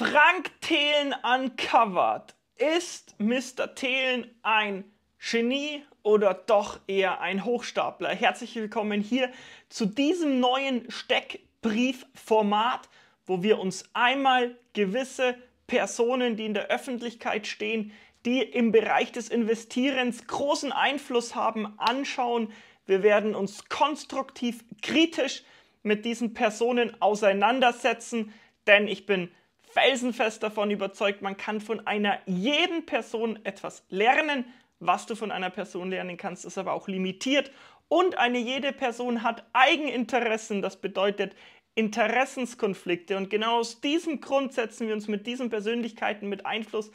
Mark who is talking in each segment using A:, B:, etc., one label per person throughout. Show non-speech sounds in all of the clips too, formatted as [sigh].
A: Frank Thelen uncovered. Ist Mr. Thelen ein Genie oder doch eher ein Hochstapler? Herzlich willkommen hier zu diesem neuen Steckbriefformat, wo wir uns einmal gewisse Personen, die in der Öffentlichkeit stehen, die im Bereich des Investierens großen Einfluss haben, anschauen. Wir werden uns konstruktiv, kritisch mit diesen Personen auseinandersetzen, denn ich bin felsenfest davon überzeugt, man kann von einer jeden Person etwas lernen. Was du von einer Person lernen kannst, ist aber auch limitiert. Und eine jede Person hat Eigeninteressen. Das bedeutet, Interessenskonflikte. Und genau aus diesem Grund setzen wir uns mit diesen Persönlichkeiten mit Einfluss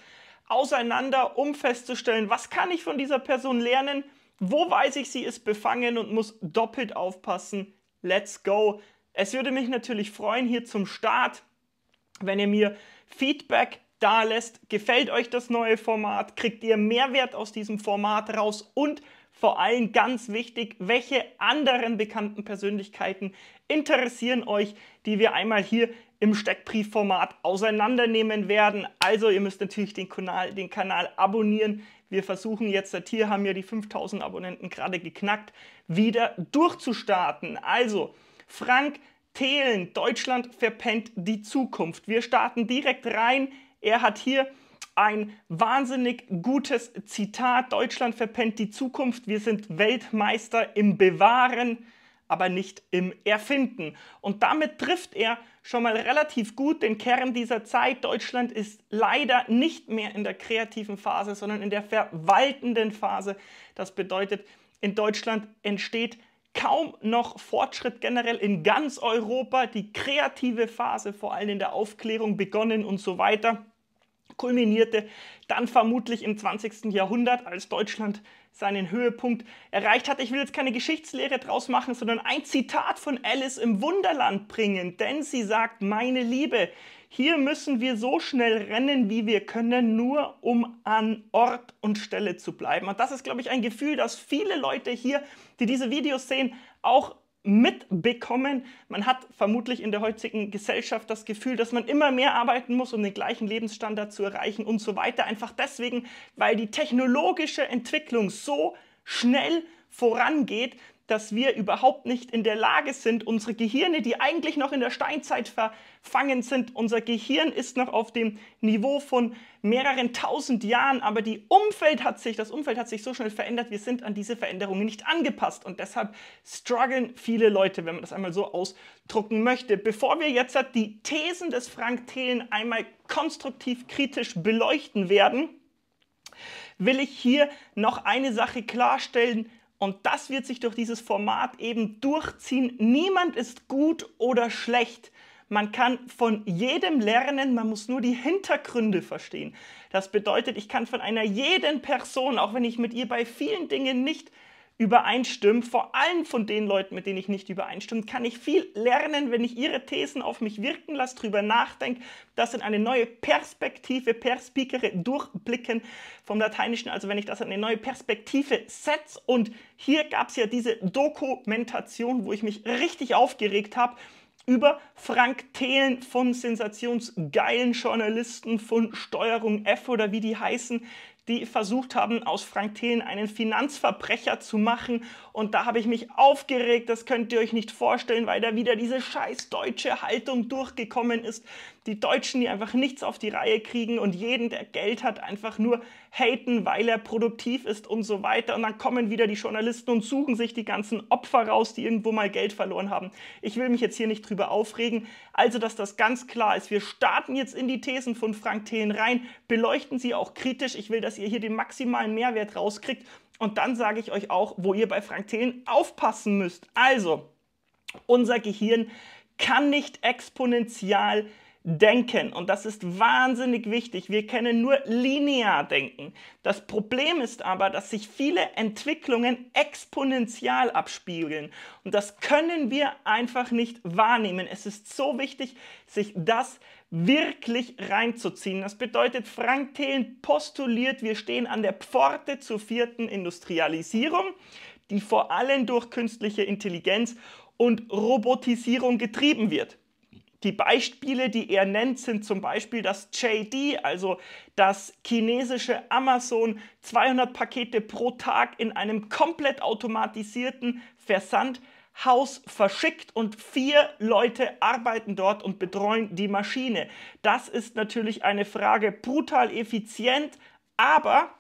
A: auseinander, um festzustellen, was kann ich von dieser Person lernen, wo weiß ich, sie ist befangen und muss doppelt aufpassen. Let's go. Es würde mich natürlich freuen, hier zum Start wenn ihr mir Feedback da lässt. Gefällt euch das neue Format? Kriegt ihr Mehrwert aus diesem Format raus? Und vor allem ganz wichtig, welche anderen bekannten Persönlichkeiten interessieren euch, die wir einmal hier im Steckbriefformat auseinandernehmen werden. Also ihr müsst natürlich den Kanal, den Kanal abonnieren. Wir versuchen jetzt, seit hier haben ja die 5000 Abonnenten gerade geknackt, wieder durchzustarten. Also Frank, Thelen. Deutschland verpennt die Zukunft. Wir starten direkt rein. Er hat hier ein wahnsinnig gutes Zitat. Deutschland verpennt die Zukunft. Wir sind Weltmeister im Bewahren, aber nicht im Erfinden. Und damit trifft er schon mal relativ gut den Kern dieser Zeit. Deutschland ist leider nicht mehr in der kreativen Phase, sondern in der verwaltenden Phase. Das bedeutet, in Deutschland entsteht kaum noch Fortschritt generell in ganz Europa, die kreative Phase vor allem in der Aufklärung begonnen und so weiter, kulminierte dann vermutlich im 20. Jahrhundert, als Deutschland seinen Höhepunkt erreicht hat. Ich will jetzt keine Geschichtslehre draus machen, sondern ein Zitat von Alice im Wunderland bringen, denn sie sagt, meine Liebe, hier müssen wir so schnell rennen, wie wir können, nur um an Ort und Stelle zu bleiben. Und das ist, glaube ich, ein Gefühl, das viele Leute hier, die diese Videos sehen, auch mitbekommen. Man hat vermutlich in der heutigen Gesellschaft das Gefühl, dass man immer mehr arbeiten muss, um den gleichen Lebensstandard zu erreichen und so weiter. Einfach deswegen, weil die technologische Entwicklung so schnell vorangeht, dass wir überhaupt nicht in der Lage sind, unsere Gehirne, die eigentlich noch in der Steinzeit verfangen sind, unser Gehirn ist noch auf dem Niveau von mehreren tausend Jahren, aber die Umfeld hat sich, das Umfeld hat sich so schnell verändert, wir sind an diese Veränderungen nicht angepasst und deshalb strugglen viele Leute, wenn man das einmal so ausdrucken möchte. Bevor wir jetzt die Thesen des Frank Thelen einmal konstruktiv kritisch beleuchten werden, will ich hier noch eine Sache klarstellen, und das wird sich durch dieses Format eben durchziehen. Niemand ist gut oder schlecht. Man kann von jedem lernen, man muss nur die Hintergründe verstehen. Das bedeutet, ich kann von einer jeden Person, auch wenn ich mit ihr bei vielen Dingen nicht übereinstimmen, vor allem von den Leuten, mit denen ich nicht übereinstimme, kann ich viel lernen, wenn ich ihre Thesen auf mich wirken lasse, drüber nachdenke, das in eine neue Perspektive, Perspicere durchblicken vom Lateinischen, also wenn ich das in eine neue Perspektive setze. Und hier gab es ja diese Dokumentation, wo ich mich richtig aufgeregt habe über Frank Thelen von sensationsgeilen Journalisten von Steuerung F oder wie die heißen, die versucht haben, aus Frank Thelen einen Finanzverbrecher zu machen. Und da habe ich mich aufgeregt, das könnt ihr euch nicht vorstellen, weil da wieder diese scheiß deutsche Haltung durchgekommen ist, die Deutschen, die einfach nichts auf die Reihe kriegen und jeden, der Geld hat, einfach nur haten, weil er produktiv ist und so weiter. Und dann kommen wieder die Journalisten und suchen sich die ganzen Opfer raus, die irgendwo mal Geld verloren haben. Ich will mich jetzt hier nicht drüber aufregen. Also, dass das ganz klar ist. Wir starten jetzt in die Thesen von Frank Thelen rein, beleuchten sie auch kritisch. Ich will, dass ihr hier den maximalen Mehrwert rauskriegt. Und dann sage ich euch auch, wo ihr bei Frank Thelen aufpassen müsst. Also, unser Gehirn kann nicht exponentiell denken. Und das ist wahnsinnig wichtig. Wir können nur linear denken. Das Problem ist aber, dass sich viele Entwicklungen exponentiell abspiegeln. Und das können wir einfach nicht wahrnehmen. Es ist so wichtig, sich das wirklich reinzuziehen. Das bedeutet, Frank Thelen postuliert, wir stehen an der Pforte zur vierten Industrialisierung, die vor allem durch künstliche Intelligenz und Robotisierung getrieben wird. Die Beispiele, die er nennt, sind zum Beispiel, das JD, also das chinesische Amazon, 200 Pakete pro Tag in einem komplett automatisierten Versandhaus verschickt und vier Leute arbeiten dort und betreuen die Maschine. Das ist natürlich eine Frage brutal effizient, aber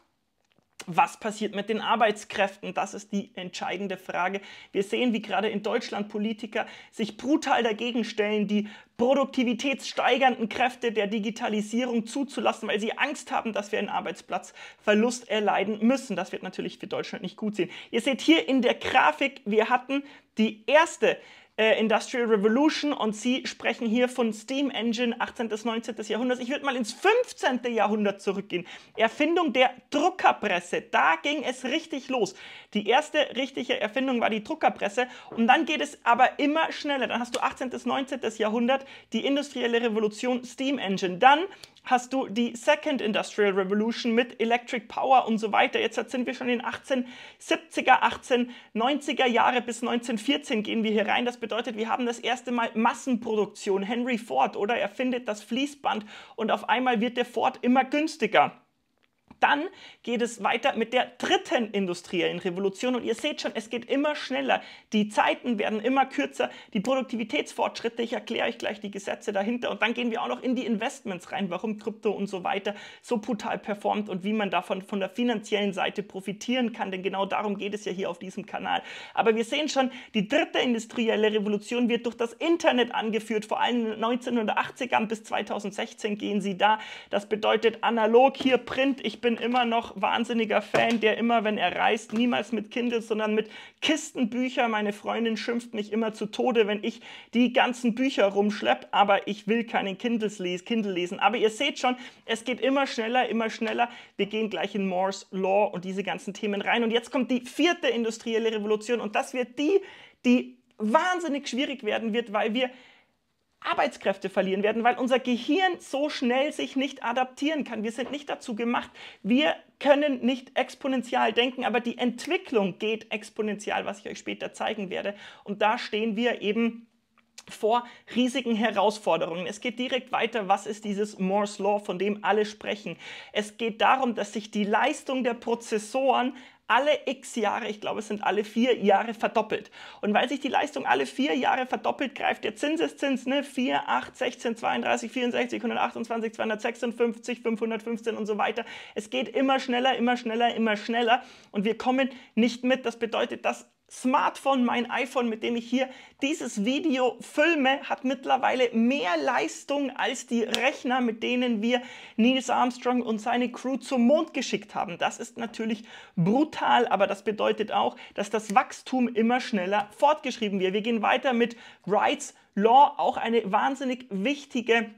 A: was passiert mit den Arbeitskräften? Das ist die entscheidende Frage. Wir sehen, wie gerade in Deutschland Politiker sich brutal dagegen stellen, die produktivitätssteigernden Kräfte der Digitalisierung zuzulassen, weil sie Angst haben, dass wir einen Arbeitsplatzverlust erleiden müssen. Das wird natürlich für Deutschland nicht gut sehen. Ihr seht hier in der Grafik, wir hatten die erste äh, Industrial Revolution und Sie sprechen hier von Steam Engine 18. bis 19. Jahrhunderts. Ich würde mal ins 15. Jahrhundert zurückgehen. Erfindung der Druckerpresse, da ging es richtig los. Die erste richtige Erfindung war die Druckerpresse und dann geht es aber immer schneller. Dann hast du 18. bis 19. Jahrhundert die industrielle Revolution Steam Engine. Dann hast du die Second Industrial Revolution mit Electric Power und so weiter. Jetzt sind wir schon in 1870er, 1890er Jahre bis 1914 gehen wir hier rein. Das bedeutet, wir haben das erste Mal Massenproduktion. Henry Ford, oder? Er findet das Fließband und auf einmal wird der Ford immer günstiger dann geht es weiter mit der dritten industriellen Revolution. Und ihr seht schon, es geht immer schneller. Die Zeiten werden immer kürzer, die Produktivitätsfortschritte, ich erkläre euch gleich die Gesetze dahinter. Und dann gehen wir auch noch in die Investments rein, warum Krypto und so weiter so brutal performt und wie man davon von der finanziellen Seite profitieren kann. Denn genau darum geht es ja hier auf diesem Kanal. Aber wir sehen schon, die dritte industrielle Revolution wird durch das Internet angeführt. Vor allem in den 1980ern bis 2016 gehen sie da. Das bedeutet analog hier Print. Ich bin bin immer noch wahnsinniger Fan, der immer, wenn er reist, niemals mit Kindle, sondern mit Kistenbücher. Meine Freundin schimpft mich immer zu Tode, wenn ich die ganzen Bücher rumschlepp, aber ich will keinen Kindles les Kindle lesen. Aber ihr seht schon, es geht immer schneller, immer schneller. Wir gehen gleich in Moore's Law und diese ganzen Themen rein. Und jetzt kommt die vierte industrielle Revolution und das wird die, die wahnsinnig schwierig werden wird, weil wir Arbeitskräfte verlieren werden, weil unser Gehirn so schnell sich nicht adaptieren kann. Wir sind nicht dazu gemacht. Wir können nicht exponentiell denken, aber die Entwicklung geht exponentiell, was ich euch später zeigen werde. Und da stehen wir eben vor riesigen Herausforderungen. Es geht direkt weiter, was ist dieses Moore's Law, von dem alle sprechen. Es geht darum, dass sich die Leistung der Prozessoren alle x Jahre, ich glaube es sind alle vier Jahre verdoppelt. Und weil sich die Leistung alle vier Jahre verdoppelt, greift der Zinseszins ne, 4, 8, 16, 32, 64, 128, 256, 515 und so weiter. Es geht immer schneller, immer schneller, immer schneller und wir kommen nicht mit. Das bedeutet, dass Smartphone, mein iPhone, mit dem ich hier dieses Video filme, hat mittlerweile mehr Leistung als die Rechner, mit denen wir Nils Armstrong und seine Crew zum Mond geschickt haben. Das ist natürlich brutal, aber das bedeutet auch, dass das Wachstum immer schneller fortgeschrieben wird. Wir gehen weiter mit Wrights Law, auch eine wahnsinnig wichtige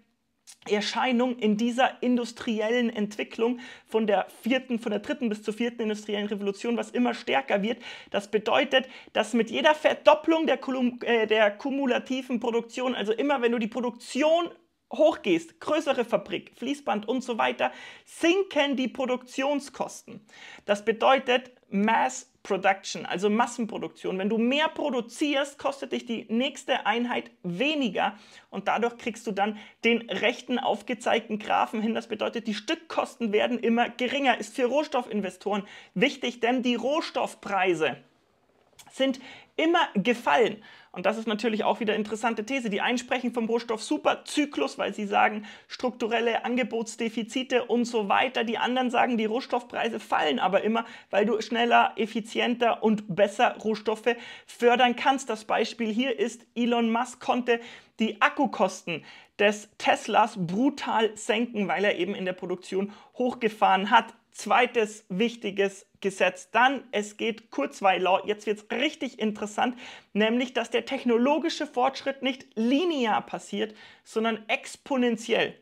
A: Erscheinung in dieser industriellen Entwicklung von der vierten, von der dritten bis zur vierten industriellen Revolution, was immer stärker wird. Das bedeutet, dass mit jeder Verdopplung der, äh, der kumulativen Produktion, also immer wenn du die Produktion hochgehst, größere Fabrik, Fließband und so weiter, sinken die Produktionskosten. Das bedeutet Mass Production, also Massenproduktion. Wenn du mehr produzierst, kostet dich die nächste Einheit weniger und dadurch kriegst du dann den rechten aufgezeigten Graphen hin. Das bedeutet, die Stückkosten werden immer geringer. Ist für Rohstoffinvestoren wichtig, denn die Rohstoffpreise sind immer gefallen. Und das ist natürlich auch wieder interessante These. Die einsprechen vom Rohstoff Superzyklus, weil sie sagen strukturelle Angebotsdefizite und so weiter. Die anderen sagen, die Rohstoffpreise fallen aber immer, weil du schneller, effizienter und besser Rohstoffe fördern kannst. Das Beispiel hier ist, Elon Musk konnte die Akkukosten des Teslas brutal senken, weil er eben in der Produktion hochgefahren hat zweites wichtiges Gesetz. Dann, es geht Kurzweiler, jetzt wird es richtig interessant, nämlich, dass der technologische Fortschritt nicht linear passiert, sondern exponentiell.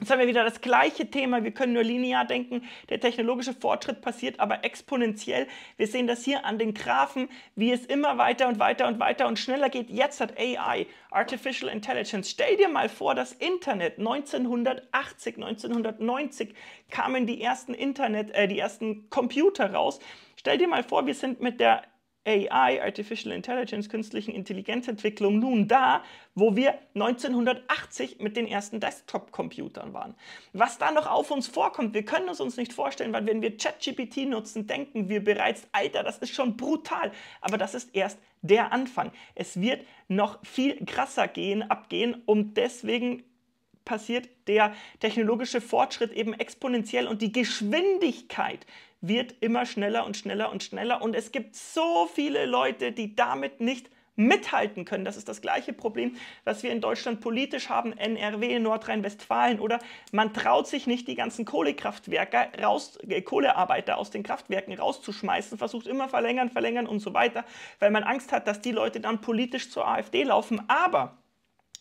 A: Jetzt haben wir wieder das gleiche Thema. Wir können nur linear denken. Der technologische Fortschritt passiert aber exponentiell. Wir sehen das hier an den Graphen, wie es immer weiter und weiter und weiter und schneller geht. Jetzt hat AI, Artificial Intelligence. Stell dir mal vor, das Internet 1980, 1990 kamen die ersten Internet, äh, die ersten Computer raus. Stell dir mal vor, wir sind mit der AI, Artificial Intelligence, künstlichen Intelligenzentwicklung nun da, wo wir 1980 mit den ersten Desktop-Computern waren. Was da noch auf uns vorkommt, wir können es uns nicht vorstellen, weil wenn wir ChatGPT nutzen, denken wir bereits, Alter, das ist schon brutal. Aber das ist erst der Anfang. Es wird noch viel krasser gehen, abgehen und deswegen passiert der technologische Fortschritt eben exponentiell und die Geschwindigkeit, wird immer schneller und schneller und schneller und es gibt so viele Leute, die damit nicht mithalten können. Das ist das gleiche Problem, was wir in Deutschland politisch haben, NRW, Nordrhein-Westfalen oder man traut sich nicht, die ganzen Kohlekraftwerke, raus, äh, Kohlearbeiter aus den Kraftwerken rauszuschmeißen, versucht immer verlängern, verlängern und so weiter, weil man Angst hat, dass die Leute dann politisch zur AfD laufen. Aber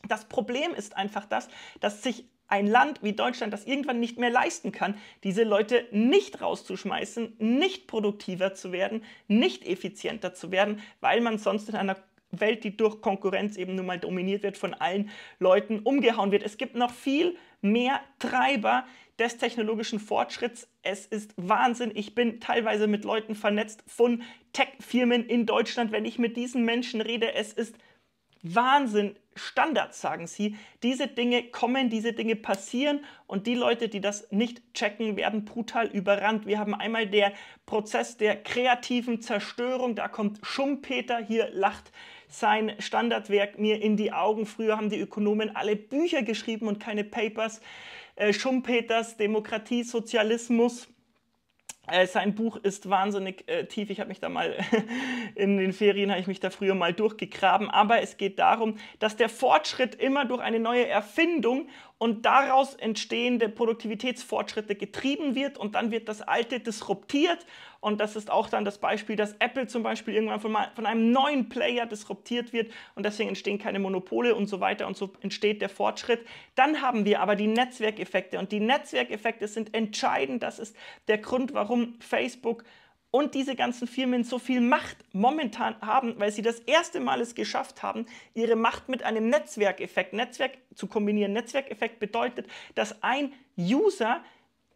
A: das Problem ist einfach das, dass sich ein Land wie Deutschland das irgendwann nicht mehr leisten kann, diese Leute nicht rauszuschmeißen, nicht produktiver zu werden, nicht effizienter zu werden, weil man sonst in einer Welt, die durch Konkurrenz eben nun mal dominiert wird, von allen Leuten umgehauen wird. Es gibt noch viel mehr Treiber des technologischen Fortschritts. Es ist Wahnsinn. Ich bin teilweise mit Leuten vernetzt von Tech-Firmen in Deutschland. Wenn ich mit diesen Menschen rede, es ist Wahnsinn, Standards, sagen sie. Diese Dinge kommen, diese Dinge passieren und die Leute, die das nicht checken, werden brutal überrannt. Wir haben einmal der Prozess der kreativen Zerstörung, da kommt Schumpeter, hier lacht sein Standardwerk mir in die Augen. Früher haben die Ökonomen alle Bücher geschrieben und keine Papers. Äh, Schumpeters Demokratie, Sozialismus äh, sein Buch ist wahnsinnig äh, tief. Ich habe mich da mal [laughs] in den Ferien, habe ich mich da früher mal durchgegraben. Aber es geht darum, dass der Fortschritt immer durch eine neue Erfindung und daraus entstehende Produktivitätsfortschritte getrieben wird und dann wird das Alte disruptiert und das ist auch dann das Beispiel, dass Apple zum Beispiel irgendwann von, von einem neuen Player disruptiert wird und deswegen entstehen keine Monopole und so weiter und so entsteht der Fortschritt. Dann haben wir aber die Netzwerkeffekte und die Netzwerkeffekte sind entscheidend. Das ist der Grund, warum Facebook und diese ganzen Firmen so viel Macht momentan haben, weil sie das erste Mal es geschafft haben, ihre Macht mit einem Netzwerkeffekt, Netzwerk zu kombinieren. Netzwerkeffekt bedeutet, dass ein User,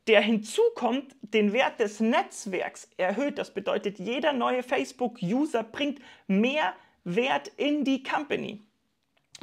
A: der hinzukommt, den Wert des Netzwerks erhöht. Das bedeutet, jeder neue Facebook-User bringt mehr Wert in die Company.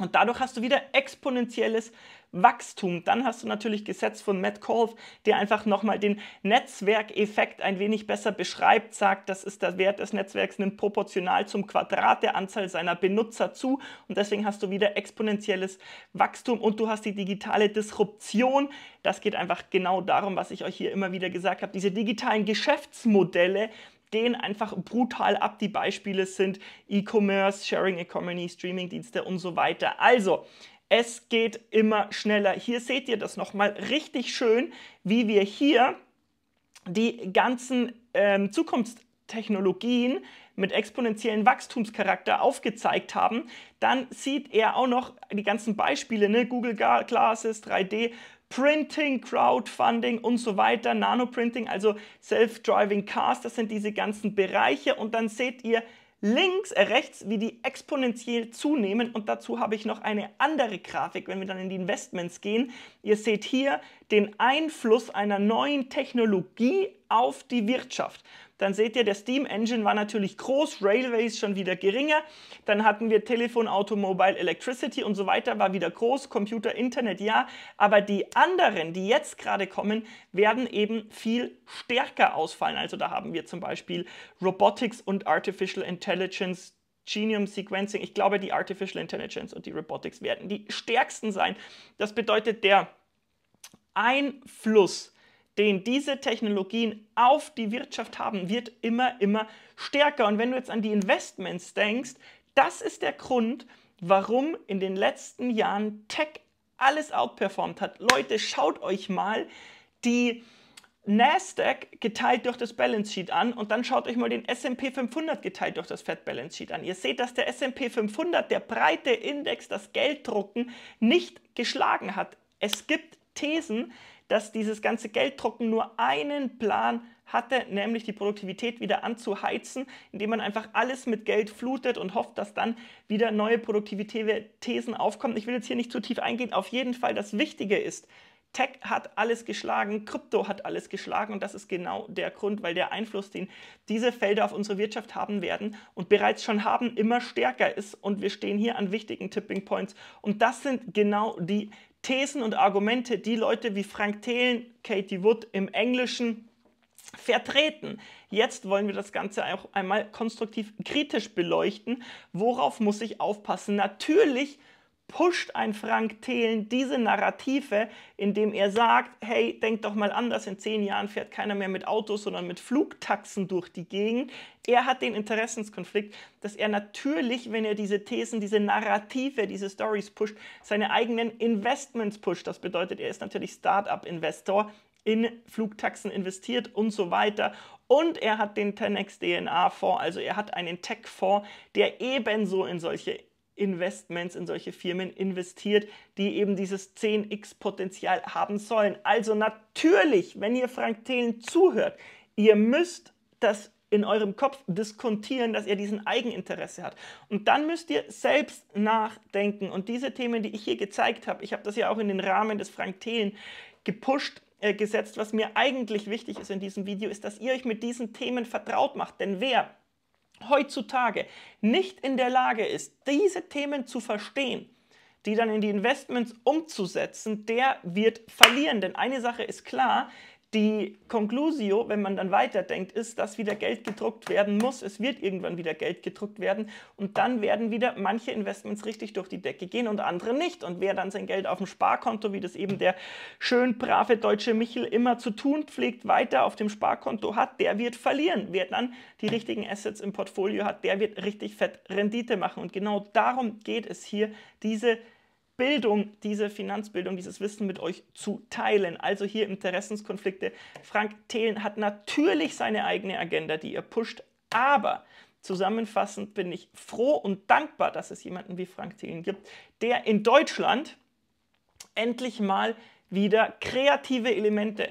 A: Und dadurch hast du wieder exponentielles Wachstum. Dann hast du natürlich Gesetz von Metcalf, der einfach nochmal den Netzwerkeffekt ein wenig besser beschreibt, sagt, das ist der Wert des Netzwerks, nimmt proportional zum Quadrat der Anzahl seiner Benutzer zu. Und deswegen hast du wieder exponentielles Wachstum und du hast die digitale Disruption. Das geht einfach genau darum, was ich euch hier immer wieder gesagt habe. Diese digitalen Geschäftsmodelle, gehen einfach brutal ab. Die Beispiele sind E-Commerce, Sharing Economy, Streamingdienste und so weiter. Also, es geht immer schneller. Hier seht ihr das nochmal richtig schön, wie wir hier die ganzen ähm, Zukunftstechnologien mit exponentiellen Wachstumscharakter aufgezeigt haben. Dann sieht er auch noch die ganzen Beispiele, ne? Google Glasses, 3D, Printing, Crowdfunding und so weiter, Nanoprinting, also Self-Driving Cars, das sind diese ganzen Bereiche und dann seht ihr links, äh rechts, wie die exponentiell zunehmen und dazu habe ich noch eine andere Grafik, wenn wir dann in die Investments gehen. Ihr seht hier den Einfluss einer neuen Technologie auf die Wirtschaft dann seht ihr, der Steam Engine war natürlich groß, Railways schon wieder geringer, dann hatten wir Telefon, Automobile, Electricity und so weiter, war wieder groß, Computer, Internet, ja, aber die anderen, die jetzt gerade kommen, werden eben viel stärker ausfallen. Also da haben wir zum Beispiel Robotics und Artificial Intelligence, Genome Sequencing. Ich glaube, die Artificial Intelligence und die Robotics werden die stärksten sein. Das bedeutet, der Einfluss den diese Technologien auf die Wirtschaft haben, wird immer, immer stärker. Und wenn du jetzt an die Investments denkst, das ist der Grund, warum in den letzten Jahren Tech alles outperformt hat. Leute, schaut euch mal die Nasdaq geteilt durch das Balance Sheet an und dann schaut euch mal den S&P 500 geteilt durch das Fed Balance Sheet an. Ihr seht, dass der S&P 500, der breite Index, das Gelddrucken nicht geschlagen hat. Es gibt Thesen, dass dieses ganze Gelddrucken nur einen Plan hatte, nämlich die Produktivität wieder anzuheizen, indem man einfach alles mit Geld flutet und hofft, dass dann wieder neue produktive Thesen aufkommen. Ich will jetzt hier nicht zu tief eingehen. Auf jeden Fall das Wichtige ist, Tech hat alles geschlagen, Krypto hat alles geschlagen und das ist genau der Grund, weil der Einfluss, den diese Felder auf unsere Wirtschaft haben werden und bereits schon haben, immer stärker ist und wir stehen hier an wichtigen Tipping Points und das sind genau die Thesen und Argumente, die Leute wie Frank Thelen, Katie Wood im Englischen vertreten. Jetzt wollen wir das Ganze auch einmal konstruktiv kritisch beleuchten. Worauf muss ich aufpassen? Natürlich pusht ein Frank Thelen diese Narrative, indem er sagt, hey, denk doch mal anders, in zehn Jahren fährt keiner mehr mit Autos, sondern mit Flugtaxen durch die Gegend. Er hat den Interessenskonflikt, dass er natürlich, wenn er diese Thesen, diese Narrative, diese Stories pusht, seine eigenen Investments pusht. Das bedeutet, er ist natürlich Start-up-Investor, in Flugtaxen investiert und so weiter. Und er hat den 10x DNA-Fonds, also er hat einen Tech-Fonds, der ebenso in solche Investments in solche Firmen investiert, die eben dieses 10x Potenzial haben sollen. Also natürlich, wenn ihr Frank Thelen zuhört, ihr müsst das in eurem Kopf diskontieren, dass er diesen Eigeninteresse hat. Und dann müsst ihr selbst nachdenken. Und diese Themen, die ich hier gezeigt habe, ich habe das ja auch in den Rahmen des Frank Thelen gepusht, äh, gesetzt. Was mir eigentlich wichtig ist in diesem Video, ist, dass ihr euch mit diesen Themen vertraut macht. Denn wer heutzutage nicht in der Lage ist, diese Themen zu verstehen, die dann in die Investments umzusetzen, der wird verlieren. Denn eine Sache ist klar, die Conclusio, wenn man dann weiterdenkt, ist, dass wieder Geld gedruckt werden muss. Es wird irgendwann wieder Geld gedruckt werden und dann werden wieder manche Investments richtig durch die Decke gehen und andere nicht. Und wer dann sein Geld auf dem Sparkonto, wie das eben der schön brave deutsche Michel immer zu tun pflegt, weiter auf dem Sparkonto hat, der wird verlieren. Wer dann die richtigen Assets im Portfolio hat, der wird richtig fett Rendite machen. Und genau darum geht es hier, diese Bildung, diese Finanzbildung, dieses Wissen mit euch zu teilen. Also hier Interessenskonflikte. Frank Thelen hat natürlich seine eigene Agenda, die er pusht, aber zusammenfassend bin ich froh und dankbar, dass es jemanden wie Frank Thelen gibt, der in Deutschland endlich mal wieder kreative Elemente,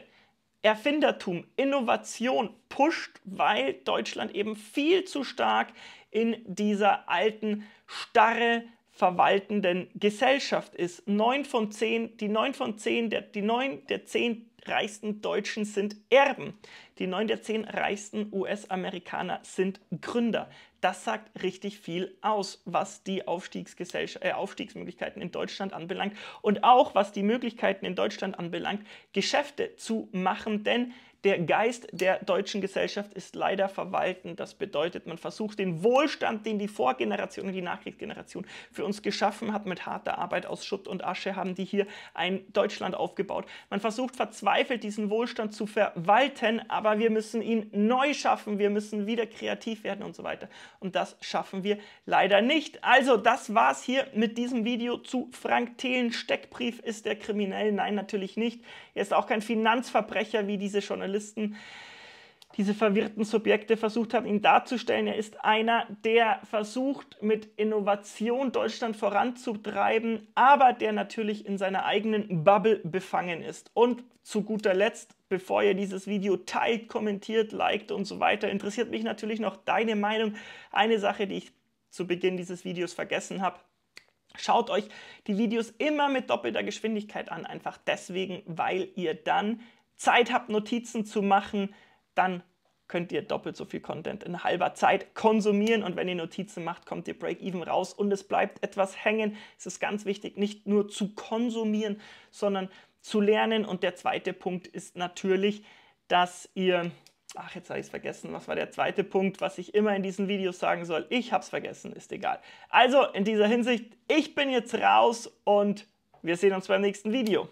A: Erfindertum, Innovation pusht, weil Deutschland eben viel zu stark in dieser alten Starre verwaltenden Gesellschaft ist. Neun von zehn, die neun von zehn, der, die neun der zehn reichsten Deutschen sind Erben. Die neun der zehn reichsten US-Amerikaner sind Gründer. Das sagt richtig viel aus, was die äh, Aufstiegsmöglichkeiten in Deutschland anbelangt und auch was die Möglichkeiten in Deutschland anbelangt, Geschäfte zu machen. Denn der Geist der deutschen Gesellschaft ist leider verwalten. Das bedeutet, man versucht den Wohlstand, den die Vorgeneration, und die Nachkriegsgeneration für uns geschaffen hat, mit harter Arbeit aus Schutt und Asche haben die hier ein Deutschland aufgebaut. Man versucht verzweifelt, diesen Wohlstand zu verwalten, aber wir müssen ihn neu schaffen. Wir müssen wieder kreativ werden und so weiter. Und das schaffen wir leider nicht. Also, das war's hier mit diesem Video zu Frank Thelen. Steckbrief ist der kriminell? Nein, natürlich nicht. Er ist auch kein Finanzverbrecher wie diese Journalisten. Journalisten diese verwirrten Subjekte versucht haben, ihn darzustellen. Er ist einer, der versucht, mit Innovation Deutschland voranzutreiben, aber der natürlich in seiner eigenen Bubble befangen ist. Und zu guter Letzt, bevor ihr dieses Video teilt, kommentiert, liked und so weiter, interessiert mich natürlich noch deine Meinung. Eine Sache, die ich zu Beginn dieses Videos vergessen habe. Schaut euch die Videos immer mit doppelter Geschwindigkeit an, einfach deswegen, weil ihr dann Zeit habt, Notizen zu machen, dann könnt ihr doppelt so viel Content in halber Zeit konsumieren und wenn ihr Notizen macht, kommt ihr Break-Even raus und es bleibt etwas hängen. Es ist ganz wichtig, nicht nur zu konsumieren, sondern zu lernen. Und der zweite Punkt ist natürlich, dass ihr, ach jetzt habe ich es vergessen, was war der zweite Punkt, was ich immer in diesen Videos sagen soll, ich habe es vergessen, ist egal. Also in dieser Hinsicht, ich bin jetzt raus und wir sehen uns beim nächsten Video.